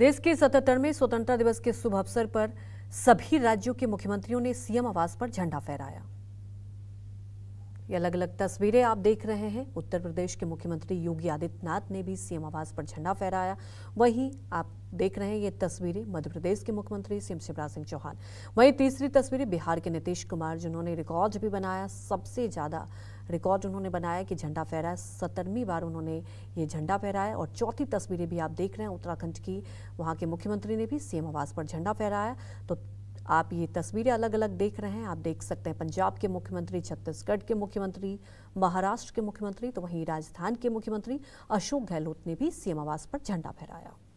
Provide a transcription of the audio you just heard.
देश के सतहत्तरवें स्वतंत्रता दिवस के शुभ अवसर पर सभी राज्यों के मुख्यमंत्रियों ने सीएम आवास पर झंडा फहराया ये अलग अलग तस्वीरें आप देख रहे हैं उत्तर प्रदेश के मुख्यमंत्री योगी आदित्यनाथ ने भी सीएम आवास पर झंडा फहराया वहीं आप देख रहे हैं ये तस्वीरें मध्य प्रदेश के मुख्यमंत्री सीएम शिवराज सिंह चौहान वहीं तीसरी तस्वीरें बिहार के नीतीश कुमार जिन्होंने रिकॉर्ड भी बनाया सबसे ज़्यादा रिकॉर्ड उन्होंने बनाया कि झंडा फहराया सत्तरवीं बार उन्होंने ये झंडा फहराया और चौथी तस्वीरें भी आप देख रहे हैं उत्तराखंड की वहाँ के मुख्यमंत्री ने भी सीएम आवास पर झंडा फहराया तो आप ये तस्वीरें अलग अलग देख रहे हैं आप देख सकते हैं पंजाब के मुख्यमंत्री छत्तीसगढ़ के मुख्यमंत्री महाराष्ट्र के मुख्यमंत्री तो वहीं राजस्थान के मुख्यमंत्री अशोक गहलोत ने भी सीएम आवास पर झंडा फहराया